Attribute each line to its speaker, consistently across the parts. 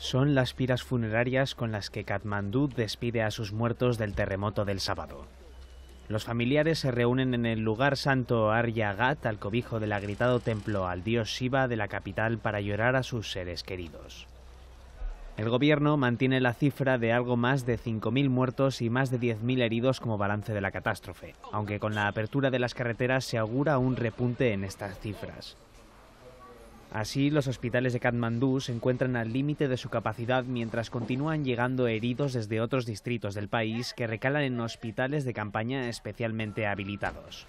Speaker 1: son las piras funerarias con las que Katmandú despide a sus muertos del terremoto del sábado. Los familiares se reúnen en el lugar santo Aryagat, al cobijo del agritado templo al dios Shiva de la capital, para llorar a sus seres queridos. El gobierno mantiene la cifra de algo más de 5.000 muertos y más de 10.000 heridos como balance de la catástrofe, aunque con la apertura de las carreteras se augura un repunte en estas cifras. Así, los hospitales de Katmandú se encuentran al límite de su capacidad mientras continúan llegando heridos desde otros distritos del país que recalan en hospitales de campaña especialmente habilitados.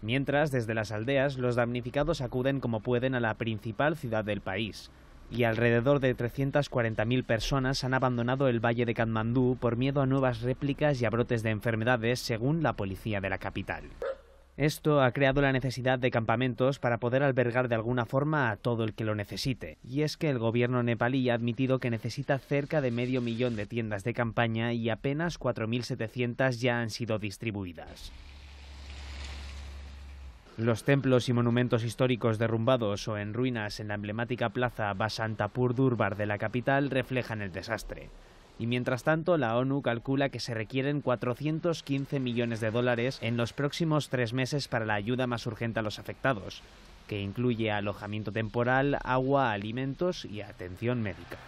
Speaker 1: Mientras, desde las aldeas, los damnificados acuden como pueden a la principal ciudad del país, y alrededor de 340.000 personas han abandonado el valle de Katmandú por miedo a nuevas réplicas y a brotes de enfermedades, según la policía de la capital. Esto ha creado la necesidad de campamentos para poder albergar de alguna forma a todo el que lo necesite. Y es que el gobierno nepalí ha admitido que necesita cerca de medio millón de tiendas de campaña y apenas 4.700 ya han sido distribuidas. Los templos y monumentos históricos derrumbados o en ruinas en la emblemática plaza Basantapur Durbar de la capital reflejan el desastre y mientras tanto la ONU calcula que se requieren 415 millones de dólares en los próximos tres meses para la ayuda más urgente a los afectados, que incluye alojamiento temporal, agua, alimentos y atención médica.